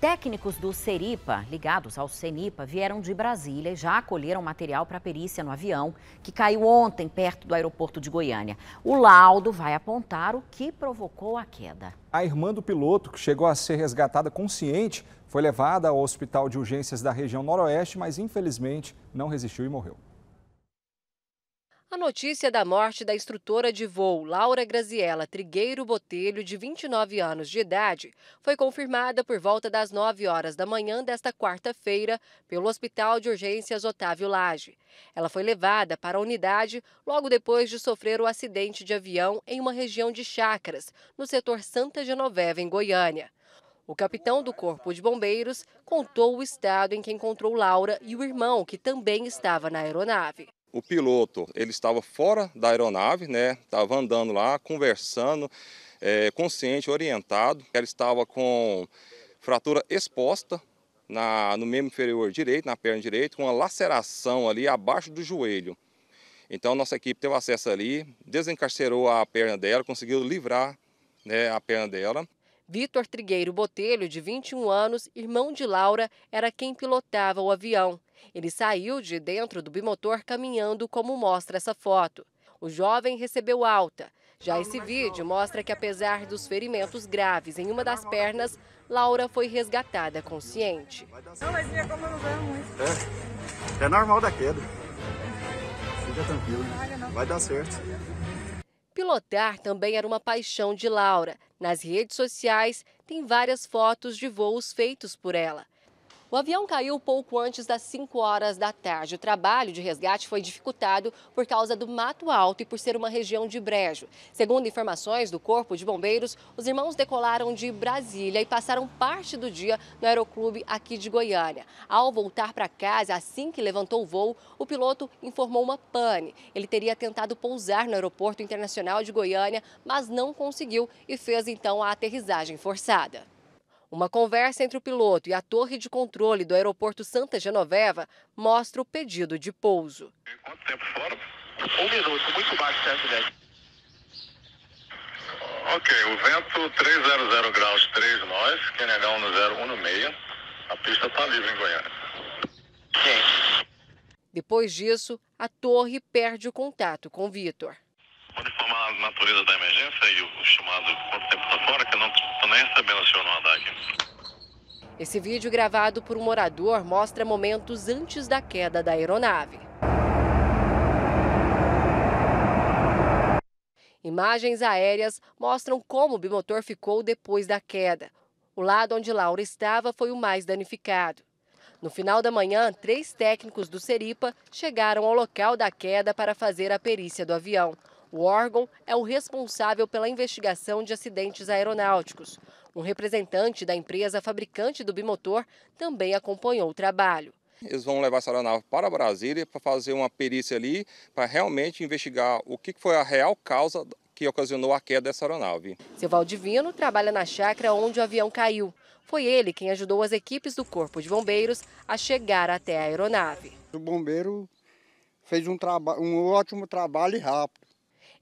Técnicos do Seripa, ligados ao Senipa, vieram de Brasília e já acolheram material para perícia no avião que caiu ontem perto do aeroporto de Goiânia. O laudo vai apontar o que provocou a queda. A irmã do piloto, que chegou a ser resgatada consciente, foi levada ao hospital de urgências da região noroeste, mas infelizmente não resistiu e morreu. A notícia da morte da instrutora de voo Laura Graziela Trigueiro Botelho, de 29 anos de idade, foi confirmada por volta das 9 horas da manhã desta quarta-feira pelo Hospital de Urgências Otávio Lage. Ela foi levada para a unidade logo depois de sofrer o acidente de avião em uma região de chacras, no setor Santa Genoveva, em Goiânia. O capitão do Corpo de Bombeiros contou o estado em que encontrou Laura e o irmão, que também estava na aeronave. O piloto ele estava fora da aeronave, né? Estava andando lá, conversando, é, consciente, orientado. Ela estava com fratura exposta na, no membro inferior direito, na perna direita, com uma laceração ali abaixo do joelho. Então nossa equipe teve acesso ali, desencarcerou a perna dela, conseguiu livrar né, a perna dela. Vitor Trigueiro Botelho, de 21 anos, irmão de Laura, era quem pilotava o avião. Ele saiu de dentro do bimotor caminhando, como mostra essa foto. O jovem recebeu alta. Já esse vídeo mostra que, apesar dos ferimentos graves em uma das pernas, Laura foi resgatada consciente. Não, mas minha não muito. É, é normal da queda. Fica tranquilo. Né? Vai dar certo. Pilotar também era uma paixão de Laura. Nas redes sociais, tem várias fotos de voos feitos por ela. O avião caiu pouco antes das 5 horas da tarde. O trabalho de resgate foi dificultado por causa do mato alto e por ser uma região de brejo. Segundo informações do Corpo de Bombeiros, os irmãos decolaram de Brasília e passaram parte do dia no aeroclube aqui de Goiânia. Ao voltar para casa, assim que levantou o voo, o piloto informou uma pane. Ele teria tentado pousar no aeroporto internacional de Goiânia, mas não conseguiu e fez então a aterrissagem forçada. Uma conversa entre o piloto e a torre de controle do aeroporto Santa Genoveva mostra o pedido de pouso. Quanto tempo fora? Um minuto, muito baixo, 110. Ok, o vento 300 graus 3 nós, Quenegão no 016. A pista está livre em Goiânia. Sim. Depois disso, a torre perde o contato com Vitor. Pode informar a natureza da emergência e o chamado quanto tempo está fora? Esse vídeo gravado por um morador mostra momentos antes da queda da aeronave. Imagens aéreas mostram como o bimotor ficou depois da queda. O lado onde Laura estava foi o mais danificado. No final da manhã, três técnicos do Seripa chegaram ao local da queda para fazer a perícia do avião. O órgão é o responsável pela investigação de acidentes aeronáuticos. Um representante da empresa fabricante do bimotor também acompanhou o trabalho. Eles vão levar essa aeronave para Brasília para fazer uma perícia ali, para realmente investigar o que foi a real causa que ocasionou a queda dessa aeronave. Seu Valdivino trabalha na chácara onde o avião caiu. Foi ele quem ajudou as equipes do Corpo de Bombeiros a chegar até a aeronave. O bombeiro fez um, um ótimo trabalho e rápido.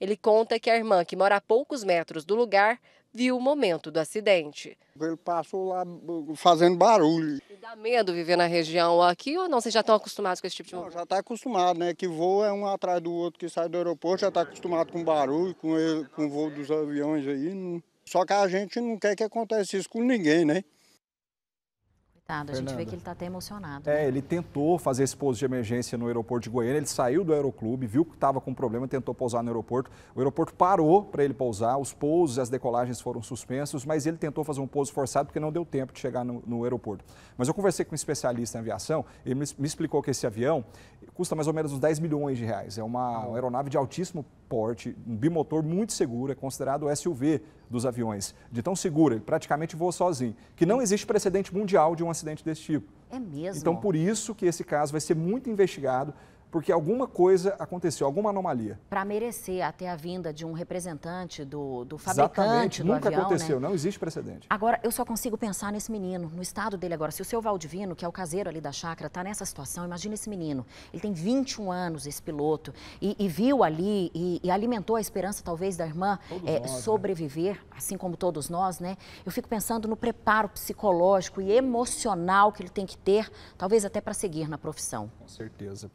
Ele conta que a irmã, que mora a poucos metros do lugar, viu o momento do acidente. Ele passou lá fazendo barulho. E dá medo viver na região aqui ou não? Vocês já estão acostumados com esse tipo de coisa? já está acostumado, né? Que voa é um atrás do outro que sai do aeroporto, já está acostumado com barulho, com, ele, eh, com o voo dos aviões aí. Só que a gente não quer que aconteça isso com ninguém, né? a gente vê que ele está até emocionado. É, né? ele tentou fazer esse pouso de emergência no aeroporto de Goiânia, ele saiu do aeroclube, viu que estava com problema, tentou pousar no aeroporto. O aeroporto parou para ele pousar, os pousos e as decolagens foram suspensos, mas ele tentou fazer um pouso forçado porque não deu tempo de chegar no, no aeroporto. Mas eu conversei com um especialista em aviação, ele me, me, explicou que esse avião custa mais ou menos uns 10 milhões de reais. É uma aeronave de altíssimo porte, um bimotor muito seguro, é considerado o SUV dos aviões, de tão seguro, ele praticamente voa sozinho, que não existe precedente mundial de um acidente desse tipo. É mesmo? Então, por isso que esse caso vai ser muito investigado, porque alguma coisa aconteceu, alguma anomalia. Para merecer até a vinda de um representante do, do fabricante Exatamente. do Nunca avião, né? aconteceu, né? não existe precedente. Agora, eu só consigo pensar nesse menino, no estado dele agora. Se o seu Valdivino, que é o caseiro ali da chácara, está nessa situação, imagina esse menino. Ele tem 21 anos, esse piloto, e, e viu ali e, e, alimentou a esperança, talvez, da irmã é, nós, né? sobreviver, né? assim como todos nós, né? Eu fico pensando no preparo psicológico e emocional que ele tem que ter, talvez até para seguir na profissão. Com certeza.